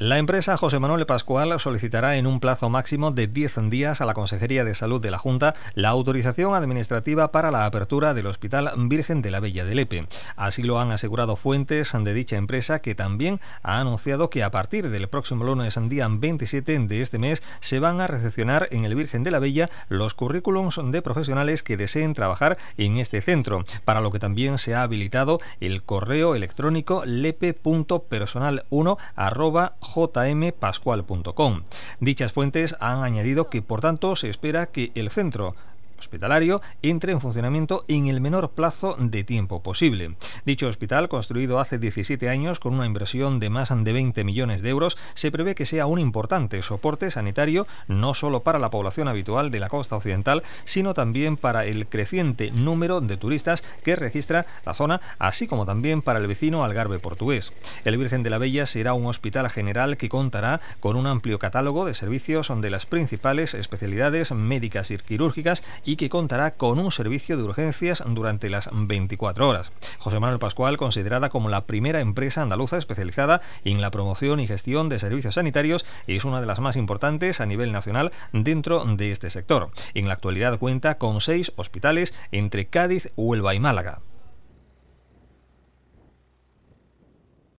La empresa José Manuel Pascual solicitará en un plazo máximo de 10 días a la Consejería de Salud de la Junta la autorización administrativa para la apertura del Hospital Virgen de la Bella de Lepe. Así lo han asegurado fuentes de dicha empresa que también ha anunciado que a partir del próximo lunes día 27 de este mes se van a recepcionar en el Virgen de la Bella los currículums de profesionales que deseen trabajar en este centro, para lo que también se ha habilitado el correo electrónico lepe.personal1 jmpascual.com. Dichas fuentes han añadido que, por tanto, se espera que el centro hospitalario entre en funcionamiento en el menor plazo de tiempo posible. Dicho hospital, construido hace 17 años con una inversión de más de 20 millones de euros, se prevé que sea un importante soporte sanitario no solo para la población habitual de la costa occidental, sino también para el creciente número de turistas que registra la zona, así como también para el vecino Algarve portugués. El Virgen de la Bella será un hospital general que contará con un amplio catálogo de servicios de las principales especialidades médicas y quirúrgicas y que contará con un servicio de urgencias durante las 24 horas. José Manuel Pascual, considerada como la primera empresa andaluza especializada en la promoción y gestión de servicios sanitarios, es una de las más importantes a nivel nacional dentro de este sector. En la actualidad cuenta con seis hospitales entre Cádiz, Huelva y Málaga.